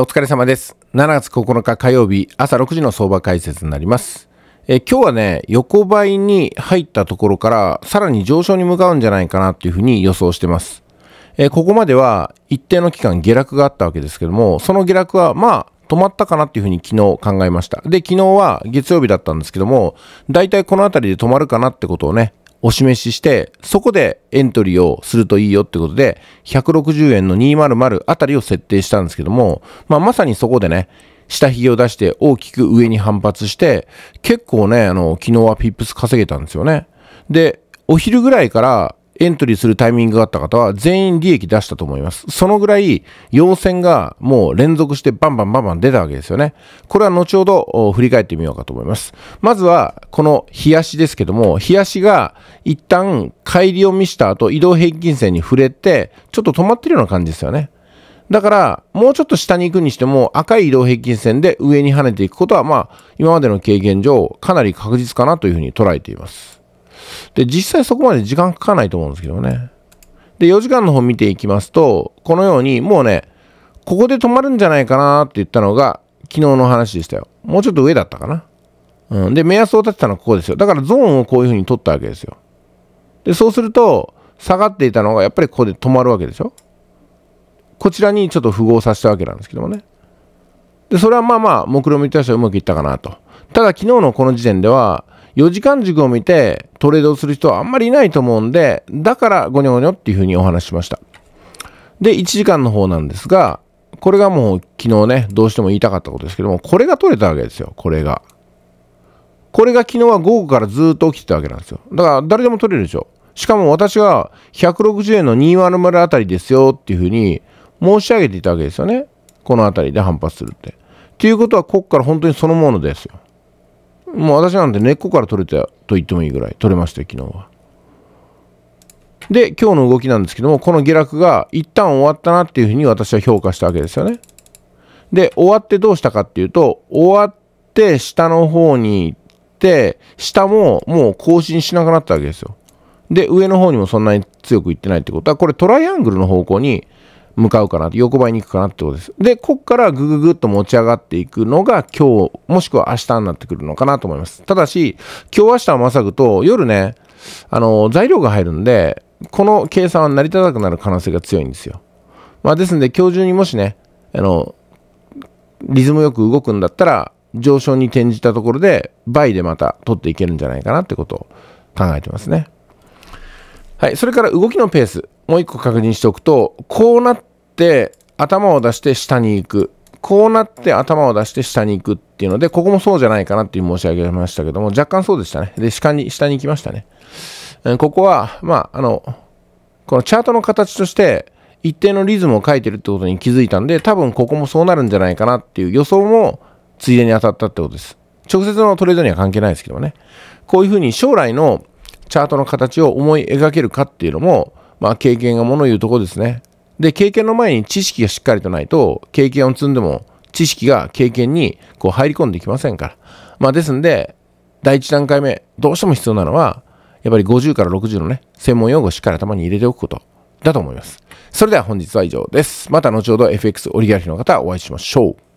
お疲れ様です。7月9日火曜日朝6時の相場解説になります。え今日はね、横ばいに入ったところからさらに上昇に向かうんじゃないかなっていうふうに予想してます。えここまでは一定の期間下落があったわけですけども、その下落はまあ止まったかなっていうふうに昨日考えました。で、昨日は月曜日だったんですけども、大体この辺りで止まるかなってことをね、お示しして、そこでエントリーをするといいよってことで、160円の200あたりを設定したんですけども、まあ、まさにそこでね、下髭を出して大きく上に反発して、結構ね、あの、昨日はピップス稼げたんですよね。で、お昼ぐらいからエントリーするタイミングがあった方は全員利益出したと思います。そのぐらい陽線がもう連続してバンバンバンバン出たわけですよね。これは後ほど振り返ってみようかと思います。まずはこの冷やしですけども、冷やしが一旦乖離を見した後移動平均線に触れてちょっと止まってるような感じですよね。だから、もうちょっと下に行くにしても、赤い移動平均線で上に跳ねていくことは、まあ、今までの経験上、かなり確実かなというふうに捉えています。で、実際そこまで時間かかないと思うんですけどね。で、4時間の方見ていきますと、このように、もうね、ここで止まるんじゃないかなって言ったのが、昨日の話でしたよ。もうちょっと上だったかな。うん。で、目安を立てたのはここですよ。だからゾーンをこういう風に取ったわけですよ。で、そうすると、下がっていたのがやっぱりここで止まるわけでしょ。こちらにちょっと符号させたわけなんですけどもね。で、それはまあまあ、目論見としてはうまくいったかなと。ただ昨日のこの時点では、4時間軸を見てトレードをする人はあんまりいないと思うんで、だからゴニョゴニョっていうふうにお話しました。で、1時間の方なんですが、これがもう昨日ね、どうしても言いたかったことですけども、これが取れたわけですよ、これが。これが昨日は午後からずっと起きてたわけなんですよ。だから誰でも取れるでしょ。しかも私が160円の200あたりですよっていうふうに申し上げていたわけですよね。このあたりで反発するって。っていうことはここから本当にそのものですよ。もう私なんて根っこから取れたと言ってもいいぐらい取れましたよ、昨日は。で、今日の動きなんですけども、この下落が一旦終わったなっていうふうに私は評価したわけですよね。で、終わってどうしたかっていうと、終わって下の方に行って、下ももう更新しなくなったわけですよ。で、上の方にもそんなに強く行ってないってことは、これトライアングルの方向に向かうかな、横ばいに行くかなってことです。で、こっからぐぐぐっと持ち上がっていくのが今日、もしくは明日になってくるのかなと思います。ただし、今日明日はまさぐと、夜ね、あの、材料が入るんで、この計算は成り立たなくなる可能性が強いんですよ。まあ、ですんで、今日中にもしね、あの、リズムよく動くんだったら、上昇に転じたところで、倍でまた取っていけるんじゃないかなってことを考えてますね。はい、それから動きのペース、もう1個確認しておくと、こうなって頭を出して下に行く。こうなって頭を出して下に行くっていうので、ここもそうじゃないかなっていう申し上げましたけども、若干そうでしたね。で、下に、下に行きましたね。ここは、まあ、あの、このチャートの形として、一定のリズムを書いてるってことに気づいたんで、多分ここもそうなるんじゃないかなっていう予想も、ついでに当たったってことです。直接のトレードには関係ないですけどね。こういうふうに将来のチャートの形を思い描けるかっていうのも、まあ、経験がもの言うとこですね。で、経験の前に知識がしっかりとないと、経験を積んでも、知識が経験にこう入り込んできませんから。まあ、ですんで、第1段階目、どうしても必要なのは、やっぱり50から60のね、専門用語をしっかり頭に入れておくことだと思います。それでは本日は以上です。また後ほど FX オリガルヒの方お会いしましょう。